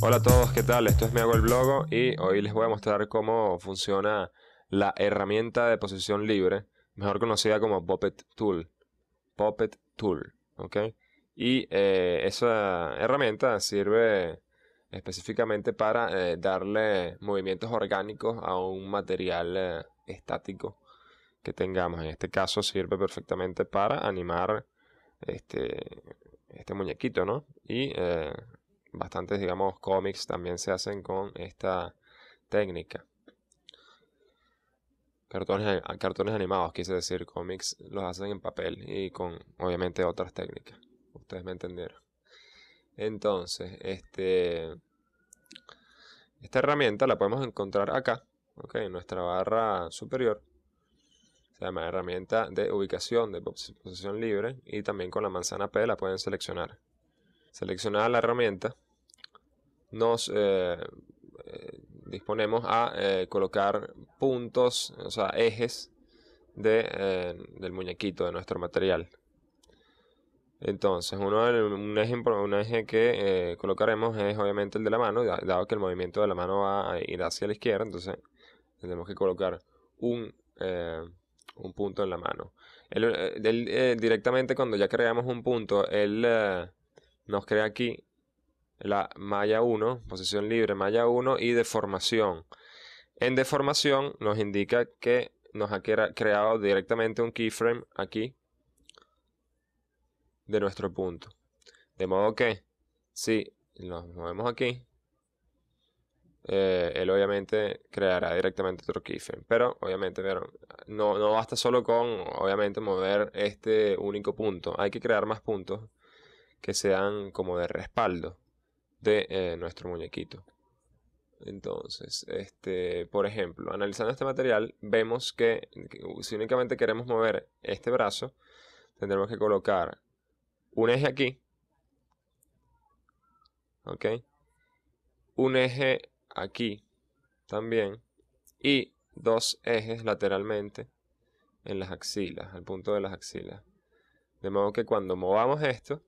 Hola a todos, ¿qué tal? Esto es Me Hago el Blogo y hoy les voy a mostrar cómo funciona la herramienta de posición libre, mejor conocida como Puppet Tool. Puppet Tool, ¿ok? Y eh, esa herramienta sirve específicamente para eh, darle movimientos orgánicos a un material eh, estático que tengamos. En este caso sirve perfectamente para animar este, este muñequito, ¿no? Y bastantes, digamos, cómics también se hacen con esta técnica. Cartones, cartones animados, quise decir, cómics los hacen en papel y con, obviamente, otras técnicas. Ustedes me entendieron. Entonces, este, esta herramienta la podemos encontrar acá, en nuestra barra superior. Se llama herramienta de ubicación de posición libre y también con la manzana P la pueden seleccionar. Seleccionada la herramienta, nos eh, eh, disponemos a eh, colocar puntos, o sea, ejes del muñequito, de nuestro material. Entonces, uno, un, eje, un eje que colocaremos es obviamente el de la mano, dado que el movimiento de la mano va a ir hacia la izquierda, entonces tenemos que colocar un, un punto en la mano. directamente cuando ya creamos un punto, el nos crea aquí la malla 1, posición libre, malla 1 y deformación. En deformación nos indica que nos ha creado directamente un keyframe aquí de nuestro punto. De modo que si nos movemos aquí, eh, él obviamente creará directamente otro keyframe. Pero obviamente pero no, no basta solo con obviamente mover este único punto. Hay que crear más puntos que sean como de respaldo de eh, nuestro muñequito. Entonces, este, por ejemplo, analizando este material, vemos que si únicamente queremos mover este brazo, tendremos que colocar un eje aquí, ¿ok? Un eje aquí también y dos ejes lateralmente en las axilas, al punto de las axilas. De modo que cuando movamos esto,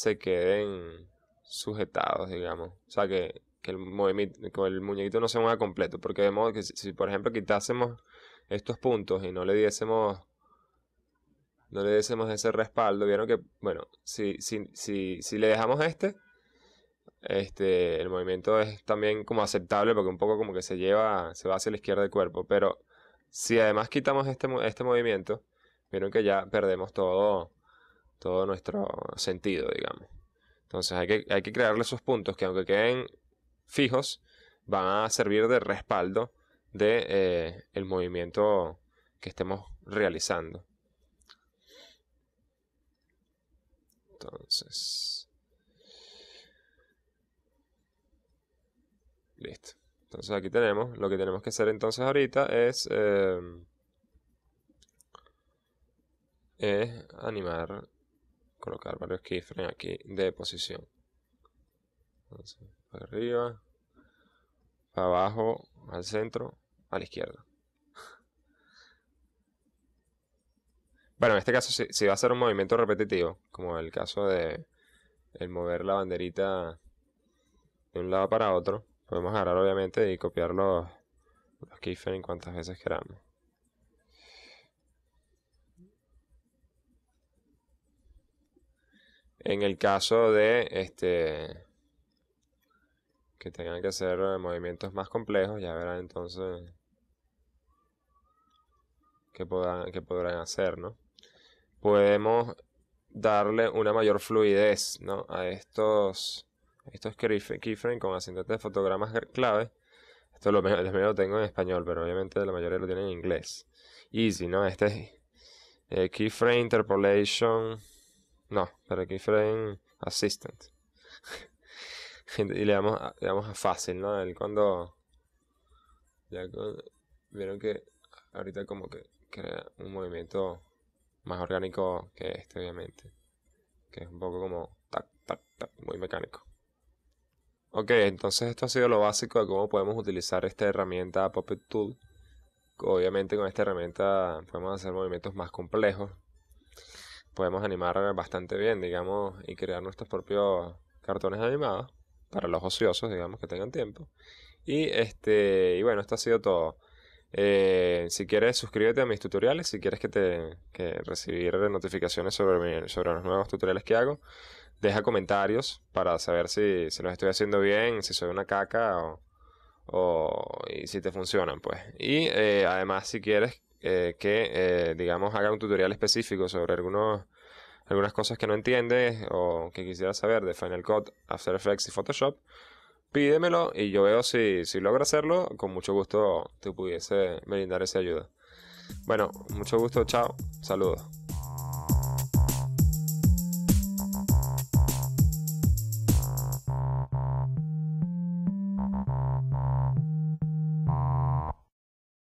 se queden sujetados, digamos. O sea, que, que el, movimiento, el muñequito no se mueva completo. Porque de modo que si, por ejemplo, quitásemos estos puntos y no le diésemos no le diésemos ese respaldo, vieron que, bueno, si, si, si, si le dejamos este, este, el movimiento es también como aceptable porque un poco como que se lleva, se va hacia la izquierda del cuerpo, pero si además quitamos este, este movimiento, vieron que ya perdemos todo, todo nuestro sentido, digamos. Entonces hay que, crearle esos puntos que aunque queden fijos, van a servir de respaldo de eh, el movimiento que estemos realizando. Entonces. Listo. Entonces aquí tenemos. Lo que tenemos que hacer entonces ahorita es. Eh, es animar colocar varios keyframes aquí de posición. Entonces, para arriba, para abajo, al centro, a la izquierda. Bueno, en este caso, si, va a ser un movimiento repetitivo, como el caso de el mover la banderita de un lado para otro, podemos agarrar obviamente y copiar los, los keyframes cuantas veces queramos. En el caso de este que tengan que hacer eh, movimientos más complejos, ya verán entonces qué podrán, hacer, ¿no? Podemos darle una mayor fluidez, A estos, keyframes con ascendentes de fotogramas clave. Esto lo, tengo en español, pero obviamente la mayoría lo tienen en inglés. Easy, ¿no? Este es eh, keyframe interpolation no, aquí Keyframe Assistant. y le damos, a, a fácil, ¿no? El cuando. Ya vieron que ahorita como que crea un movimiento más orgánico que este, obviamente. Que es un poco como tac, tac, tac, muy mecánico. Ok, entonces esto ha sido lo básico de cómo podemos utilizar esta herramienta Puppet Tool. Obviamente con esta herramienta podemos hacer movimientos más complejos, podemos animar bastante bien, digamos, y crear nuestros propios cartones animados para los ociosos, digamos, que tengan tiempo. Y este, y bueno, esto ha sido todo. Eh, si quieres, suscríbete a mis tutoriales. Si quieres que te que recibir notificaciones sobre, sobre los nuevos tutoriales que hago, deja comentarios para saber si, los estoy haciendo bien, si soy una caca o, y si te funcionan, pues. Y eh, además, si quieres eh, que, eh, digamos, haga un tutorial específico sobre algunos, algunas cosas que no entiendes o que quisieras saber de Final Cut, After Effects y Photoshop, pídemelo y yo veo si, si logro hacerlo, con mucho gusto te pudiese brindar esa ayuda. Bueno, mucho gusto, chao, saludos.